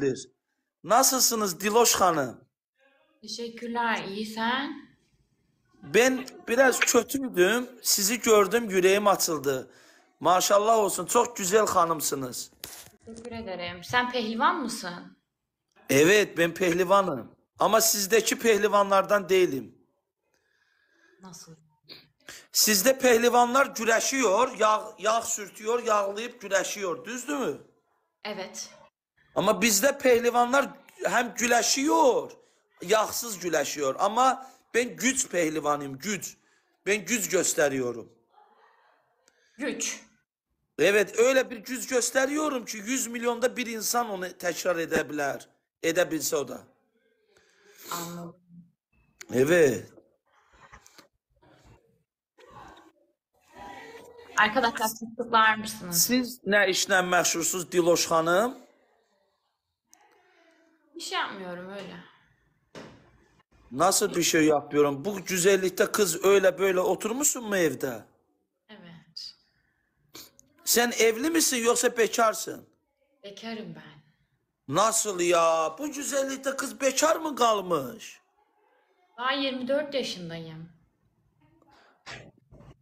teşekkürler. Nasılsınız Diloş Hanım? Teşekkürler. İyi sen? Ben biraz kötüydüm. Sizi gördüm yüreğim açıldı. Maşallah olsun. Çok güzel hanımsınız. Teşekkür ederim. Sen pehlivan mısın? Evet ben pehlivanım. Ama sizdeki pehlivanlardan değilim. Nasıl? Sizde pehlivanlar güreşiyor, yağ, yağ sürtüyor, yağlayıp güreşiyor. Düzdür mü? Evet. Amma bizdə pehlivanlar həm güləşiyor, yağsız güləşiyor. Amma ben güc pehlivanıyım, güc. Ben güc gösteriyorum. Güç. Evet, öyle bir güc gösteriyorum ki 100 milyonda bir insan onu tekrar edebilir. Edebilse o da. Anladım. Evet. Arkadaşlar siz kutlar mısınız? Siz ne işle meşhursunuz Diloş Hanım? İş yapmıyorum öyle. Nasıl bir şey yapıyorum? Bu güzellikte kız öyle böyle oturmuşsun mu evde? Evet. Sen evli misin yoksa bekarsın? Bekarım ben. Nasıl ya? Bu güzellikte kız bekar mı kalmış? Daha 24 yaşındayım.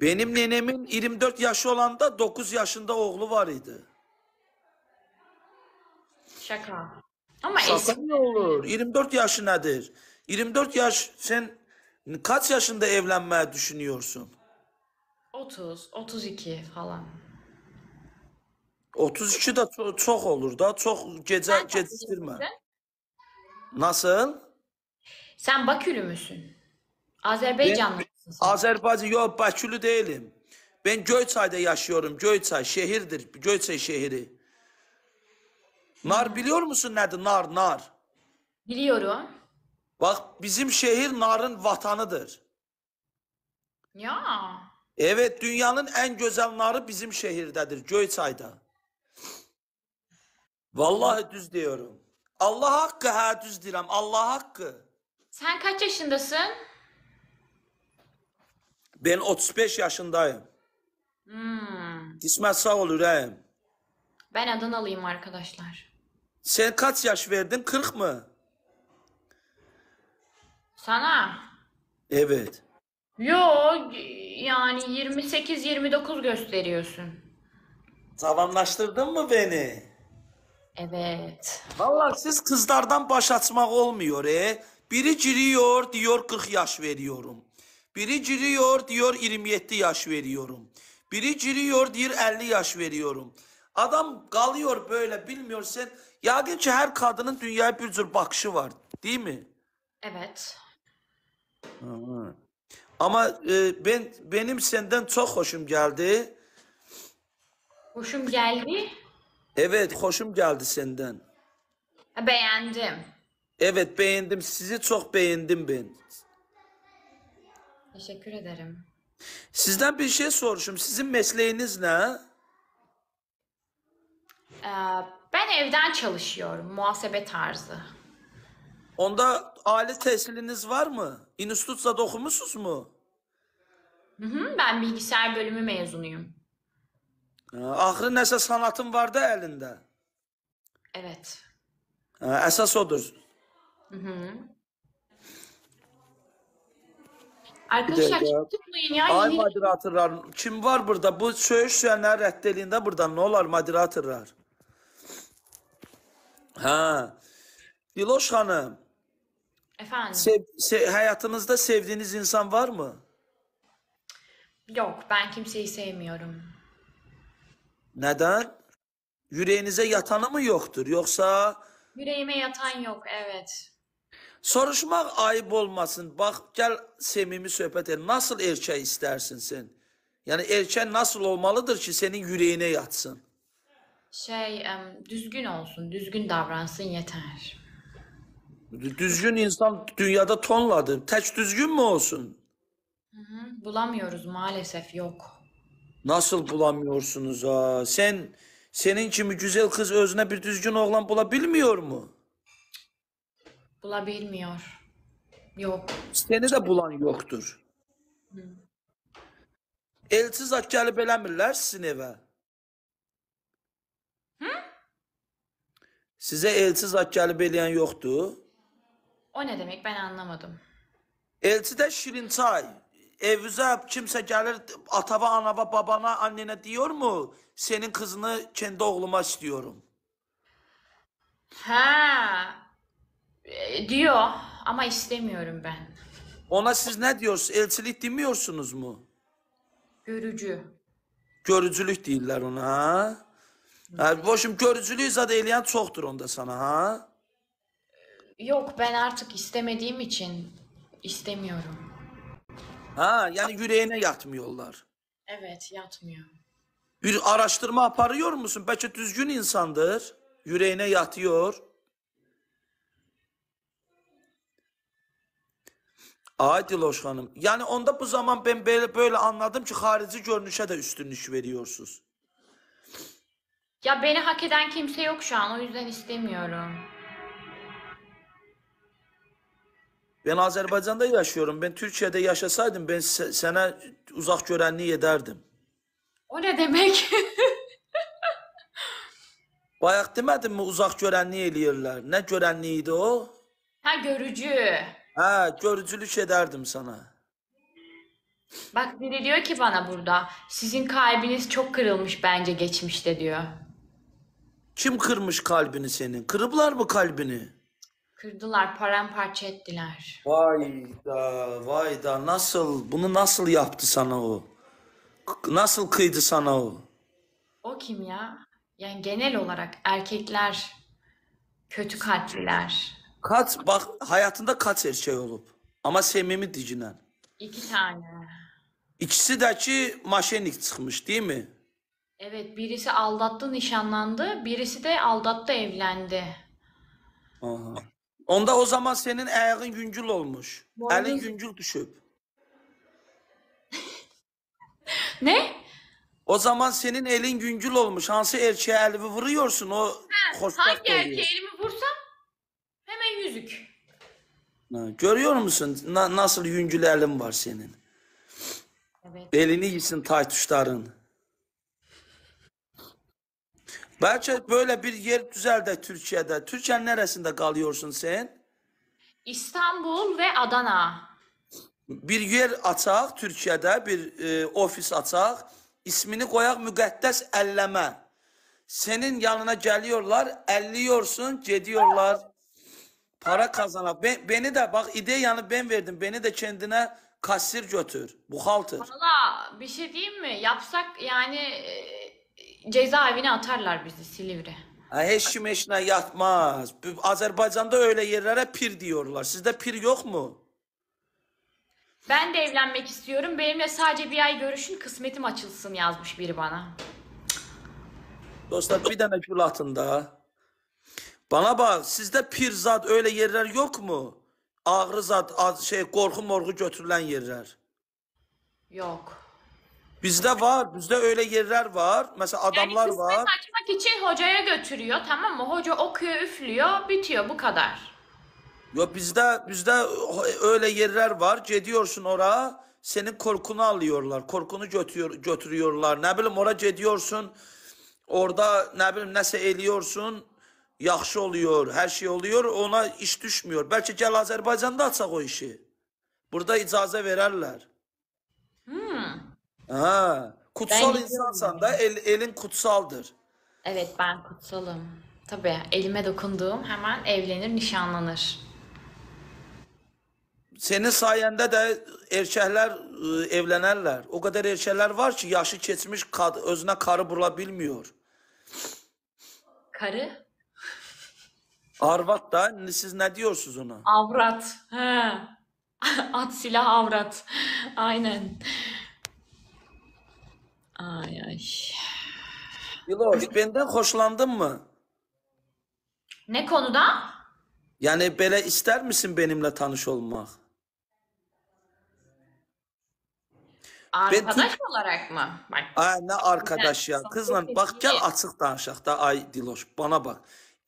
Benim nenemin 24 yaşı olanda 9 yaşında oğlu var idi. Şaka. Ama Şaka eski. ne olur? 24 yaşı nedir? 24 yaş sen kaç yaşında evlenmeye düşünüyorsun? 30, 32 falan. 32 de ço- çok olur da çok gece Sen kaç geciktirme. Nasıl? Sen Bakülü müsün? Azerbaycanlısın sen? Azerbaycan yok Bakülü değilim. Ben Göyçay'da yaşıyorum. Göyçay şehirdir. Göyçay şehri. Nar biliyor musun nedir? Nar, nar. Biliyorum. Bak bizim şehir narın vatanıdır. Ya. Evet dünyanın en güzel narı bizim şehirdedir. Göyçay'da. Vallahi düz diyorum. Allah hakkı her düz diyorum. Allah hakkı. Sen kaç yaşındasın? Ben 35 yaşındayım. Hmm. Qismət sağ ol ürəyim. Ben Adanalıyım arkadaşlar. Sen kaç yaş verdin? 40 mı? Sana? Evet. Yok yani 28-29 gösteriyorsun. Zavallaştırdın mı beni? Evet. Vallahi siz kızlardan baş açmak olmuyor e. Biri giriyor diyor 40 yaş veriyorum. Biri giriyor diyor 27 yaş veriyorum. Biri giriyor diyor 50 yaş veriyorum. Adam kalıyor böyle bilmiyor sen. Ya gerçi her kadının dünyaya bir tür bakışı var değil mi? Evet. Ama e, ben benim senden çok hoşum geldi. Hoşum geldi. Evet hoşum geldi senden. E, beğendim. Evet beğendim sizi çok beğendim ben. Teşekkür ederim. Sizden bir şey soruşum. Sizin mesleğiniz ne? Ee, ben evden çalışıyorum. Muhasebe tarzı. Onda aile tesliniz var mı? İnstitüde okumuşsunuz mu? Hı hı, ben bilgisayar bölümü mezunuyum. Ee, axırı nəsə sanatın vardı elinde. Evet. Esas ee, odur. Hı hı. Arkadaşlar kim tutmayın ya. Ay yeni... kim var burada? Bu söyüş söyənləri rədd eləyin də buradan. olar moderatorlar? Ha. Diloş Hanım. Efendim. Sev, se, hayatınızda sevdiğiniz insan var mı? Yok, ben kimseyi sevmiyorum. Neden? Yüreğinize yatanı mı yoktur yoksa? Yüreğime yatan yok, evet. Soruşmak ayıp olmasın. Bak gel semimi söhbət edelim. Nasıl erkek istersin sen? Yani erkek nasıl olmalıdır ki senin yüreğine yatsın? şey düzgün olsun, düzgün davransın yeter. Düzgün insan dünyada tonladı. Teç düzgün mü olsun? Hı hı, bulamıyoruz maalesef yok. Nasıl bulamıyorsunuz ha? Sen senin kimi güzel kız özüne bir düzgün oğlan bulabilmiyor mu? Bulabilmiyor. Yok. Seni de bulan yoktur. Hı. Elsiz ak gəlib eləmirlər sizin evə. Size elsiz Hakkari Beyleyen yoktu. O ne demek ben anlamadım. Elçi de Şirinçay. Evinize kimse gelir atava, anava, babana, annene diyor mu? Senin kızını kendi oğluma istiyorum. Ha e, diyor ama istemiyorum ben. Ona siz ne diyorsunuz? Elçilik demiyorsunuz mu? Görücü. Görücülük değiller ona. ha? Ha, boşum körücülüyse de eləyən çoktur onda sana ha? Yok ben artık istemediğim için istemiyorum. Ha yani yüreğine yatmıyorlar. Evet yatmıyor. Bir araştırma aparıyor musun? Belki düzgün insandır. Yüreğine yatıyor. Ay Diloş Hanım. Yani onda bu zaman ben böyle, böyle anladım ki harici görünüşe de üstünlük veriyorsunuz. Ya beni hak eden kimse yok şu an. O yüzden istemiyorum. Ben Azerbaycan'da yaşıyorum. Ben Türkiye'de yaşasaydım ben se- sana uzak görenliği ederdim. O ne demek? Bayaq demedim mi uzak görenliği eləyirlər? Ne görenliğiydi o? ha görücü. Ha, görücülük ederdim sana. Bak biri diyor ki bana burada. Sizin kalbiniz çok kırılmış bence geçmişte diyor. Kim kırmış kalbini senin? Kırıblar mı kalbini? Kırdılar, paramparça ettiler. Vay da, vay da nasıl, bunu nasıl yaptı sana o? Nasıl kıydı sana o? O kim ya? Yani genel olarak erkekler kötü kalpliler. Kat, bak hayatında kaç şey olup. Ama sevmemi dicinen. İki tane. İkisi de ki maşenik çıkmış değil mi? Evet birisi aldattı nişanlandı, birisi de aldattı evlendi. Aha. Onda o zaman senin ayağın güncül olmuş. Boynuz- Elin güncül düşüp. Ne? O zaman senin elin güncül olmuş. Hansı erkeğe elini vuruyorsun o hoşbaht Hangi erkeğe elimi vursam hemen yüzük. Ha, Görüyor musun na- nasıl güncül elin var senin? Evet. Belini gitsin taytuşların. Bence böyle bir yer güzel de Türkiye'de. Türkiye'nin neresinde kalıyorsun sen? İstanbul ve Adana. Bir yer açaq Türkiye'de, bir e, ofis açaq. İsmini koyak müqəddəs əlləmə. Senin yanına geliyorlar, elliyorsun, cediyorlar Para kazana. Ben, beni de bak ideyanı ben verdim. Beni de kendine kasir götür. Buhaltır. Valla bir şey diyeyim mi? Yapsak yani e, cezaevine atarlar bizi Silivri. Ha, Heşi meşine yatmaz. Bu- Azerbaycan'da öyle yerlere pir diyorlar. Sizde pir yok mu? Ben de evlenmek istiyorum. Benimle sadece bir ay görüşün kısmetim açılsın yazmış biri bana. Dostlar bir tane gül atın da. Bana bak sizde pir zat öyle yerler yok mu? Ağrı zat şey korku morgu götürülen yerler. Yok. Bizde var, bizde öyle yerler var. Mesela adamlar yani var. açmak için hocaya götürüyor tamam mı? Hoca okuyor, üflüyor, bitiyor bu kadar. Yo bizde bizde öyle yerler var. cediyorsun oraya, senin korkunu alıyorlar. Korkunu götürüyor, götürüyorlar. Ne bileyim oraya gidiyorsun. Orada ne bileyim nese eliyorsun. Yaxşı oluyor, her şey oluyor. Ona iş düşmüyor. Belki gel Azerbaycan'da açsak o işi. Burada icaza vererler. Kutsal ben insansan da el, elin kutsaldır. Evet ben kutsalım. Tabii elime dokunduğum hemen evlenir, nişanlanır. Senin sayende de erkekler e, evlenerler. O kadar erkekler var ki yaşı geçmiş kad özüne karı bulabilmiyor. Karı? Arvat da siz ne diyorsunuz ona? Avrat. He. At silah avrat. Aynen. Ay ay. Yıloş benden hoşlandın mı? Ne konuda? Yani böyle ister misin benimle tanış olmak? Arkadaş Ben- olarak mı? Ay ne arkadaş ya. Kızla bak gel açık danışaq da ay Diloş bana bak.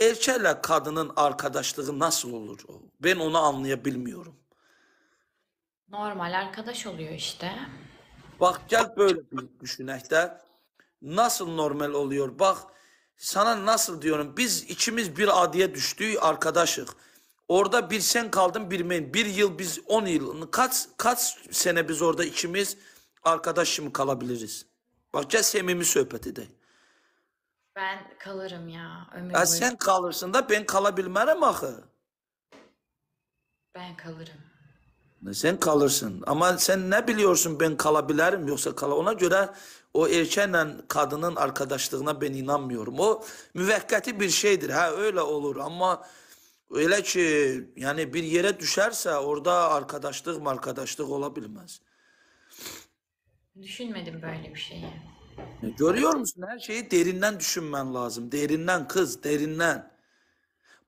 Erkekle kadının arkadaşlığı nasıl olur? Ben onu anlayabilmiyorum. Normal arkadaş oluyor işte. Bak gel böyle düşünək də. Nasıl normal oluyor? Bak sana nasıl diyorum. Biz içimiz bir adiye düştüğü arkadaşık. Orada bir sen kaldın bir men. Bir yıl biz on yıl. Kaç, kaç sene biz orada içimiz arkadaşım kalabiliriz? Bak gel samimi söhbət edək. Ben kalırım ya ömür Ya sen kalırsın da ben kalabilmərəm axı. Ben kalırım. Sen kalırsın. Ama sen ne biliyorsun ben kalabilirim yoksa kala. Ona göre o erkenle kadının arkadaşlığına ben inanmıyorum. O müvekkati bir şeydir. Ha öyle olur ama öyle ki yani bir yere düşerse orada arkadaşlık mı arkadaşlık olabilmez. Düşünmedim böyle bir şeyi. E, görüyor musun? Her şeyi derinden düşünmen lazım. Derinden kız, derinden.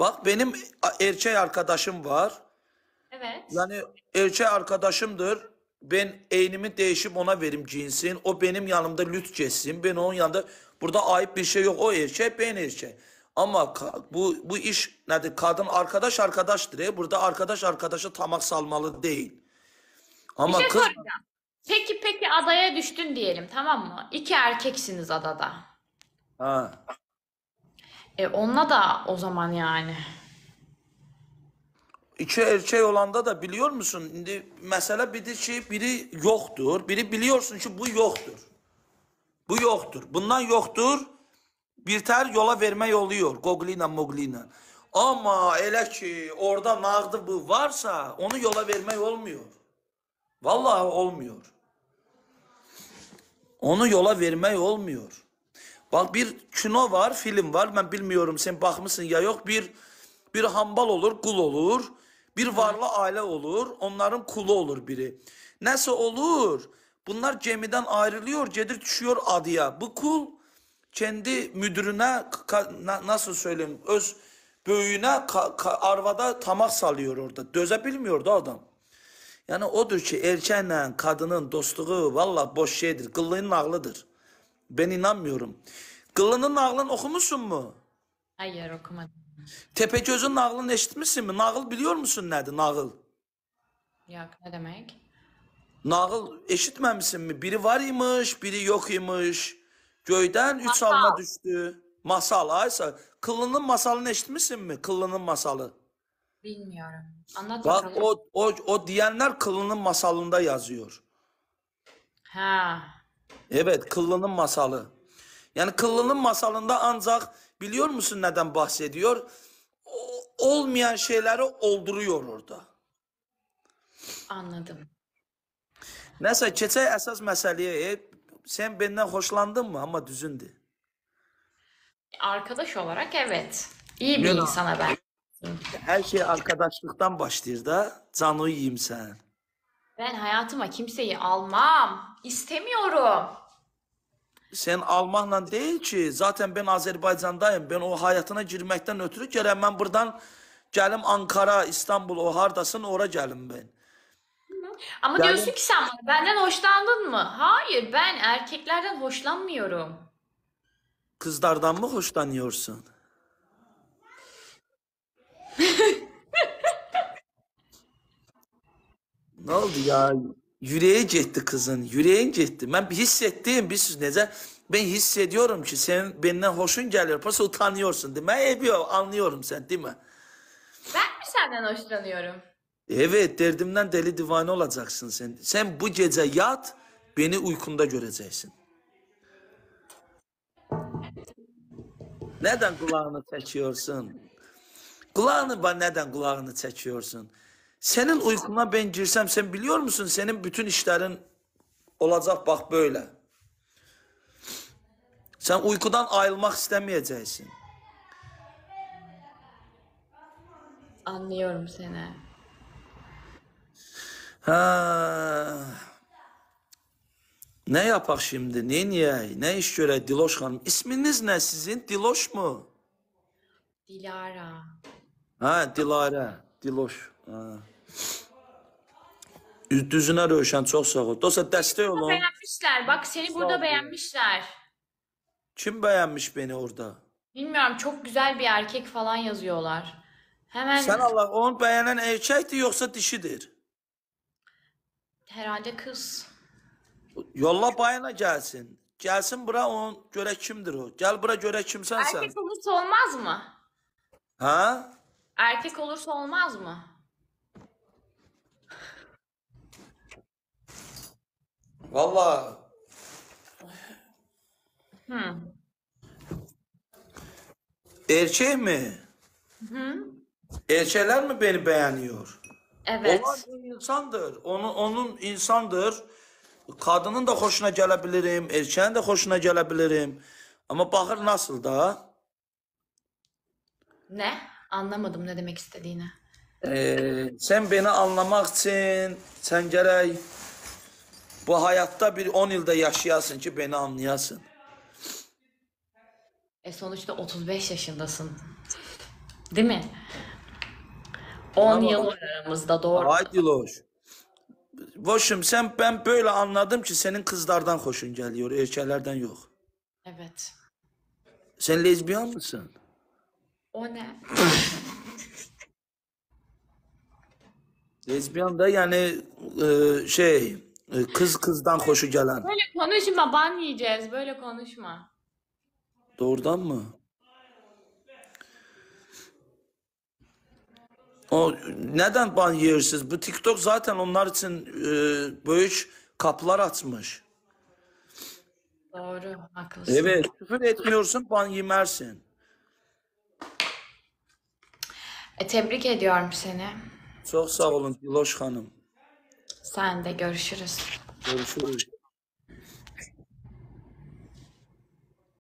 Bak benim erkek arkadaşım var. Evet. Yani Elçi arkadaşımdır. Ben eynimi değişip ona verim cinsin. O benim yanımda lütçesin. Ben onun yanında burada ayıp bir şey yok. O erkek ben erkek. Ama bu bu iş nedir? Kadın arkadaş arkadaştır. E? Burada arkadaş arkadaşa tamak salmalı değil. Ama bir şey kız... Peki peki adaya düştün diyelim tamam mı? İki erkeksiniz adada. Ha. E onunla da o zaman yani. İki erkek olanda da biliyor musun? İndi məsələ bilir ki, biri yoxdur, biri biliyorsun ki, bu yoxdur. Bu yoxdur. Bundan yoxdur. Bir tər yola vermək oluyor. Qogli ilə, mogli ilə. Amma elə ki, orada nağdı bu varsa, onu yola vermək olmuyor. Vallahi olmuyor. Onu yola vermək olmuyor. Bax bir kino var, film var. Mən bilmiyorum, sən baxmısın ya yox. Bir bir hambal olur, qul olur. Bir varlı aile olur, onların kulu olur biri. Nəsə olur, bunlar gemidən ayrılıyor, gedir düşüyor adaya. Bu kul kendi müdürüne, nasıl söyleyeyim, öz böyüğüne arvada tamak salıyor orada. Döze bilmiyordu adam. Yani odur ki erkekle kadının dostluğu valla boş şeydir. Kıllının ağlıdır. Ben inanmıyorum. Kıllının ağlını okumuşsun mu? Hayır okumadım. Tepegöz'ün nağılını eşitmişsin mi? Nağıl biliyor musun nedir? Nağıl. Yok ne demek? Nağıl eşitmemişsin mi? Biri var imiş, biri yok imiş. Göyden üç Masal. alma düştü. Masal aysa. kılının masalını eşitmişsin mi? Kılının masalı. Bilmiyorum. Anlat Bak o, o, o diyenler kılının masalında yazıyor. Ha. Evet kıllının masalı. Yani kıllının masalında ancak Biliyor musun neden bahsediyor? O, olmayan şeyleri olduruyor orada. Anladım. Neyse geçelim esas meseleye. sen benden hoşlandın mı ama düzündü. Arkadaş olarak evet. İyi bir insana ben. Her şey arkadaşlıktan başlayır da canı yiyeyim sen. Ben hayatıma kimseyi almam. İstemiyorum sen almakla değil ki zaten ben Azerbaycandayım. Ben o hayatına girmekten ötürü gələm mən buradan gelim Ankara, İstanbul o hardasın ora gəlim ben. Ama Yani- diyorsun ki sen benden hoşlandın mı? Hayır ben erkeklerden hoşlanmıyorum. Kızlardan mı hoşlanıyorsun? ne oldu ya? yüreğe cetti kızın. Yüreğin cetti. Ben bir hissettiğim bir söz. Neden? Ben hissediyorum ki senin benden hoşun geliyor. Pası utanıyorsun değil mi? Ediyor, anlıyorum sen değil mi? Ben mi senden hoşlanıyorum? Evet derdimden deli divane olacaksın sen. Sen bu gece yat beni uykunda göreceksin. Neden kulağını çekiyorsun? Kulağını bana neden kulağını çekiyorsun? Senin uykuna ben girsem sen biliyor musun senin bütün işlerin olacak bak böyle. Sen uykudan ayrılmak istemeyeceksin. Anlıyorum seni. Ha. Ne yapak şimdi? Ne niye? Ne iş göre Diloş Hanım? İsminiz ne sizin? Diloş mu? Dilara. Ha Dilara. Diloş. Düzünə Rövşən çok sağ ol. Dosta dəstək olun. Beğenmişler. Bak seni burada beğenmişler. Kim beğenmiş beni orada? Bilmiyorum çok güzel bir erkek falan yazıyorlar. Hemen Sen Allah onu beğenen erkektir yoksa dişidir. herhalde kız. Yolla bayana gelsin. Gelsin bura on göre kimdir o? Gel bura göre kimsen sen. Erkek olursa olmaz mı? Ha? Erkek olursa olmaz mı? Valla. Hı. mi? Hı. Erkekler mi beni beğeniyor? Evet. Onlar bir insandır. Onun, onun insandır. Kadının da hoşuna gelebilirim, bilirim, de hoşuna gelebilirim. Ama bakır nasıl da. Ne? Anlamadım ne demek istediğini. Ee, sen beni anlamak için sen gerek bu hayatta bir 10 yılda yaşayasın ki beni anlayasın. E sonuçta 35 yaşındasın. Değil mi? 10 yıl aramızda doğru. Haydi loş. Boşum sen ben böyle anladım ki senin kızlardan hoşun geliyor, erkeklerden yok. Evet. Sen lezbiyan mısın? O ne? lezbiyan da yani e, şey ee, kız kızdan hoşu gelen. Böyle konuşma ban yiyeceğiz. Böyle konuşma. Doğrudan mı? O neden ban yiyorsunuz? Bu TikTok zaten onlar için e, büyük kaplar açmış. Doğru, haklısın. Evet, küfür etmiyorsun ban yemersin. E, tebrik ediyorum seni. Çok sağ olun Diloş Hanım. Sen de görüşürüz. Görüşürüz.